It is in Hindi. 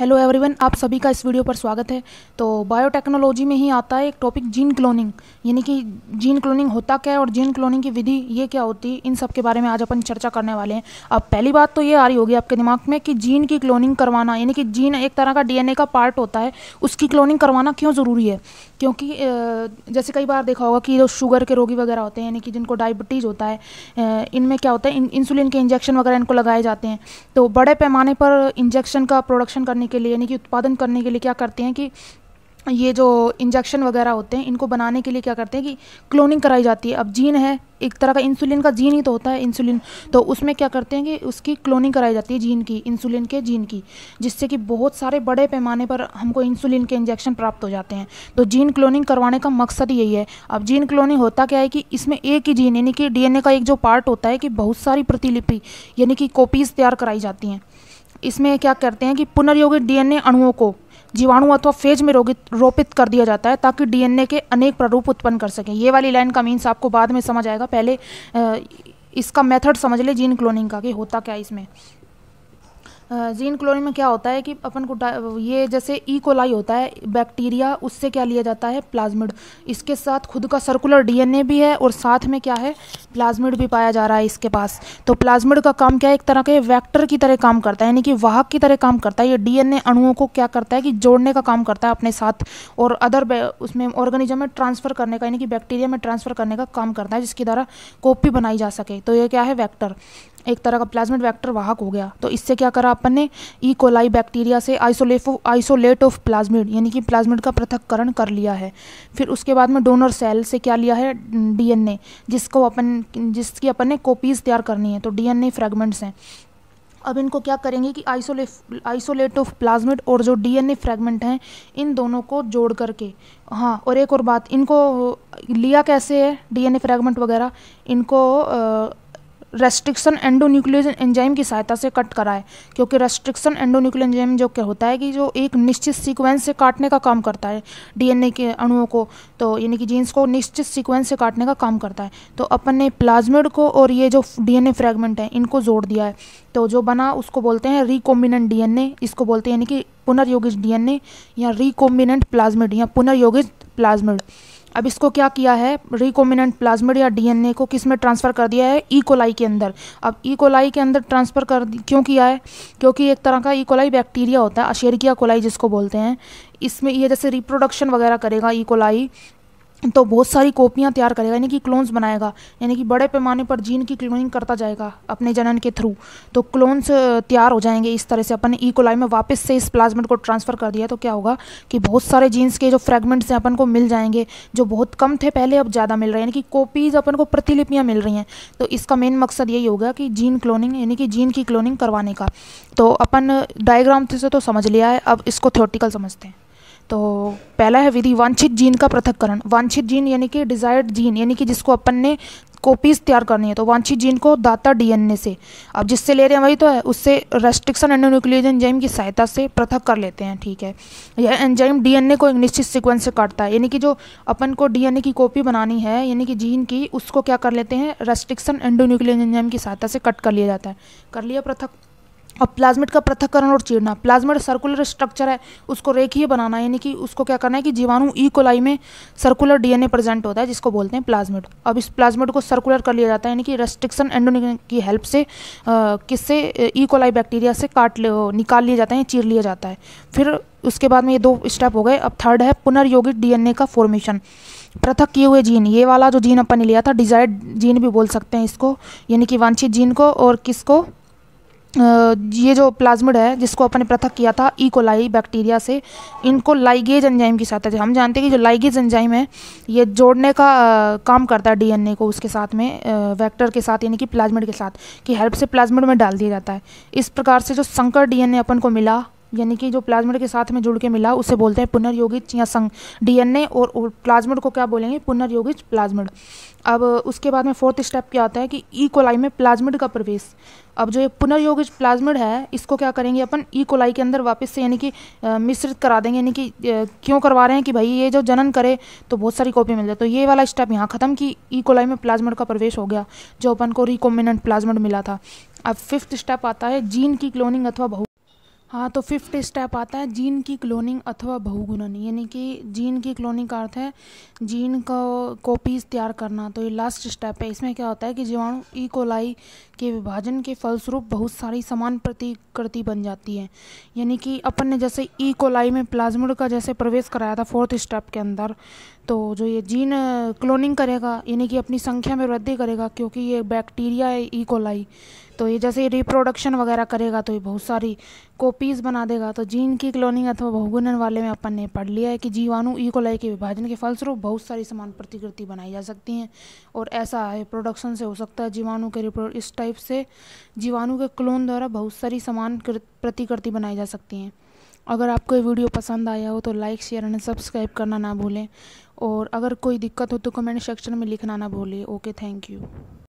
हेलो एवरीवन आप सभी का इस वीडियो पर स्वागत है तो बायोटेक्नोलॉजी में ही आता है एक टॉपिक जीन क्लोनिंग यानी कि जीन क्लोनिंग होता क्या है और जीन क्लोनिंग की विधि ये क्या होती है इन सब के बारे में आज अपन चर्चा करने वाले हैं अब पहली बात तो ये आ रही होगी आपके दिमाग में कि जीन की क्लोनिंग करवाना यानी कि जीन एक तरह का डी का पार्ट होता है उसकी क्लोनिंग करवाना क्यों ज़रूरी है क्योंकि जैसे कई बार देखा होगा कि जो शुगर के रोगी वगैरह होते हैं यानी कि जिनको डायबिटीज़ होता है इनमें क्या होता है इन, इंसुलिन के इंजेक्शन वगैरह इनको लगाए जाते हैं तो बड़े पैमाने पर इंजेक्शन का प्रोडक्शन करने के लिए यानी कि उत्पादन करने के लिए क्या करते हैं कि ये जो इंजेक्शन वगैरह होते हैं इनको बनाने के लिए क्या करते हैं कि क्लोनिंग कराई जाती है अब जीन है एक तरह का इंसुलिन का जीन ही तो होता है इंसुलिन तो उसमें क्या करते हैं कि उसकी क्लोनिंग कराई जाती है जीन की इंसुलिन के जीन की जिससे कि बहुत सारे बड़े पैमाने पर हमको इंसुलिन के इंजेक्शन प्राप्त हो जाते हैं तो जीन क्लोनिंग करवाने का मकसद यही है अब जीन क्लोनिंग होता क्या है कि इसमें एक ही जीन यानी कि डी का एक जो पार्ट होता है कि बहुत सारी प्रतिलिपि यानी कि कॉपीज़ तैयार कराई जाती हैं इसमें क्या करते हैं कि पुनर्योगी डीएनए अणुओं को जीवाणु अथवा फेज में रोगित रोपित कर दिया जाता है ताकि डीएनए के अनेक प्रारूप उत्पन्न कर सकें ये वाली लाइन का मीन्स आपको बाद में समझ आएगा पहले इसका मेथड समझ ले जीन क्लोनिंग का कि होता क्या इसमें जीन क्लोनिंग में क्या होता है कि अपन को ये जैसे ई e. कोलाई होता है बैक्टीरिया उससे क्या लिया जाता है प्लाज्मिड इसके साथ खुद का सर्कुलर डीएनए भी है और साथ में क्या है प्लाज्मिड भी पाया जा रहा है इसके पास तो प्लाज्मिड का काम क्या है एक तरह के वैक्टर की तरह काम करता है यानी कि वाहक की तरह काम करता है ये डीएनए अणुओं को क्या करता है कि जोड़ने का काम करता है अपने साथ और अदर उसमें ऑर्गेनिज्म में ट्रांसफ़र करने का यानी कि बैक्टीरिया में ट्रांसफ़र करने का काम करता है जिसकी द्वारा कॉपी बनाई जा सके तो ये क्या है वैक्टर एक तरह का प्लाज्मिड वैक्टर वाहक हो गया तो इससे क्या करा अपन ने ई कोलाई बैक्टीरिया से आइसोलेफ आइसोलेट ऑफ प्लाज्मिड यानी कि प्लाज्मिड का पृथककरण कर लिया है फिर उसके बाद में डोनर सेल से क्या लिया है डीएनए जिसको अपन जिसकी अपन ने कॉपीज़ तैयार करनी है तो डीएनए फ्रेगमेंट्स हैं अब इनको क्या करेंगे कि आइसोले आइसोलेट ऑफ प्लाज्मिड और जो डीएनए फ्रेगमेंट हैं इन दोनों को जोड़ करके हाँ और एक और बात इनको लिया कैसे है डीएनए फ्रेगमेंट वगैरह इनको आ, रेस्ट्रिक्शन एंडोन्यूक्लियन एंजाइम की सहायता से कट कराए क्योंकि रेस्ट्रिक्शन एंडोन्यूक्लियन एंजाइम जो क्या होता है कि जो एक निश्चित सीक्वेंस से काटने का काम करता है डीएनए के अणुओं को तो यानी कि जीन्स को निश्चित सीक्वेंस से काटने का काम करता है तो अपन ने प्लाज्मिड को और ये जो डीएनए फ्रेगमेंट है इनको जोड़ दिया है तो जो बना उसको बोलते हैं रिकॉम्बिनेंट डीएनए इसको बोलते हैं यानी कि पुनर्योगित डीएनए या रिकॉम्बिनेंट प्लाज्मिड या पुनर्योगित प्लाज्मिड अब इसको क्या किया है रिकोमिनेंट प्लाज्मिड या डीएनए को किस में ट्रांसफ़र कर दिया है ई e. कोलाई के अंदर अब ई e. कोलाई के अंदर ट्रांसफ़र कर क्यों किया है क्योंकि एक तरह का ई कोलाई बैक्टीरिया होता है अशेरिकिया कोलाई जिसको बोलते हैं इसमें ये जैसे रिप्रोडक्शन वगैरह करेगा ई e. कोलाई तो बहुत सारी कॉपियाँ तैयार करेगा यानी कि क्लोन्स बनाएगा यानी कि बड़े पैमाने पर जीन की क्लोनिंग करता जाएगा अपने जनन के थ्रू तो क्लोन्स तैयार हो जाएंगे इस तरह से अपन ई e. कोलाई में वापस से इस प्लाज्मेट को ट्रांसफ़र कर दिया तो क्या होगा कि बहुत सारे जीन्स के जो फ्रेगमेंट्स हैं अपन को मिल जाएंगे जो बहुत कम थे पहले अब ज़्यादा मिल रहे हैं यानी कि कॉपीज़ अपन को प्रतिलिपियाँ मिल रही हैं तो इसका मेन मकसद यही होगा कि जीन क्लोनिंग यानी कि जीन की क्लोनिंग करवाने का तो अपन डायग्राम से तो समझ लिया है अब इसको थ्योटिकल समझते हैं तो पहला है विधि वांछित जीन का पृथककरण वांछित जीन यानी कि डिजायर्ड जीन यानी कि जिसको अपन ने कॉपीज़ तैयार करनी है तो वांछित जीन को दाता डीएनए से अब जिससे ले रहे हैं वही तो है उससे रेस्ट्रिक्शन एंडोन्यूक्लियज एंजाइम की सहायता से पृथक कर लेते हैं ठीक है यह एंजाइम डीएनए को एक निश्चित सिक्वेंस से काटता है यानी कि जो अपन को डीएनए की कॉपी बनानी है यानी कि जीन की उसको क्या कर लेते हैं रेस्ट्रिक्शन एंडोन्यूक्लियज एंजाइम की सहायता से कट कर लिया जाता है कर लिया पृथक अब प्लाज्मिड का पृथककरण और चीरना प्लाज्मिड सर्कुलर स्ट्रक्चर है उसको रेखीय बनाना यानी कि उसको क्या करना है कि जीवाणु ई e. कोलाई में सर्कुलर डीएनए प्रेजेंट होता है जिसको बोलते हैं प्लाज्मिड अब इस प्लाज्मिड को सर्कुलर कर लिया जाता है यानी कि रेस्ट्रिक्शन एंडोनिक की हेल्प से किससे ई कोलाई बैक्टीरिया से काट ले निकाल लिया जाता है चीर लिया जाता है फिर उसके बाद में ये दो स्टेप हो गए अब थर्ड है पुनर्योगित डीएनए का फॉर्मेशन पृथक किए हुए जीन ये वाला जो जीन अपन ने लिया था डिजायर्ड जीन भी बोल सकते हैं इसको यानी कि वांछित जीन को और किसको ये जो प्लाज्मिड है जिसको अपने पृथक किया था ईकोलाई e. बैक्टीरिया से इनको लाइगेज एंजाइम की सहायता से हम जानते हैं कि जो लाइगेज एंजाइम है ये जोड़ने का काम करता है डीएनए को उसके साथ में वेक्टर के साथ यानी कि प्लाज्मिड के साथ की हेल्प से प्लाज्मिड में डाल दिया जाता है इस प्रकार से जो संकर डीएनए अपन को मिला यानी कि जो प्लाज्मिड के साथ में जुड़ के मिला उसे बोलते हैं पुनर्योगित या संग डीएनए और, और प्लाज्मिड को क्या बोलेंगे पुनर्योगित प्लाज्मिड अब उसके बाद में फोर्थ स्टेप क्या आता है कि ई कोलाई में प्लाज्मिड का प्रवेश अब जो ये पुनर्योगित प्लाज्मिड है इसको क्या करेंगे अपन ई कोलाई के अंदर वापस से यानी कि मिश्रित करा देंगे यानी कि क्यों करवा रहे हैं कि भाई ये जो जनन करे तो बहुत सारी कॉपी मिल जाए तो ये वाला स्टेप यहाँ ख़त्म कि ई कोलाई में प्लाज्मिड का प्रवेश हो गया जो अपन को रिकॉम्बिनेंट प्लाज्मिड मिला था अब फिफ्थ स्टेप आता है जीन की क्लोनिंग अथवा बहुत हाँ तो फिफ्थ स्टेप आता है जीन की क्लोनिंग अथवा बहुगुणन यानी कि जीन की क्लोनिंग का अर्थ है जीन को कॉपीज तैयार करना तो ये लास्ट स्टेप है इसमें क्या होता है कि जीवाणु ई e. कोलाई के विभाजन के फलस्वरूप बहुत सारी समान प्रतिकृति बन जाती है यानी कि अपन ने जैसे ई e. कोलाई में प्लाज्मोड का जैसे प्रवेश कराया था फोर्थ स्टेप के अंदर तो जो ये जीन क्लोनिंग uh, करेगा यानी कि अपनी संख्या में वृद्धि करेगा क्योंकि ये बैक्टीरिया है ईकोलाई e. तो ये जैसे रिप्रोडक्शन वगैरह करेगा तो ये बहुत सारी कॉपीज़ बना देगा तो जीन की क्लोनिंग अथवा बहुगुणन वाले में अपन ने पढ़ लिया है कि जीवाणु ईकोलाई e. के विभाजन के फलस्वरूप बहुत सारी समान प्रतिकृति बनाई जा सकती हैं और ऐसा है प्रोडक्शन से हो सकता है जीवाणु के रिप्रो इस टाइप से जीवाणु के क्लोन द्वारा बहुत सारी समान प्रतिकृति बनाई जा सकती हैं अगर आपको ये वीडियो पसंद आया हो तो लाइक शेयर एंड सब्सक्राइब करना ना भूलें और अगर कोई दिक्कत हो तो कमेंट सेक्शन में लिखना ना भूलें ओके थैंक यू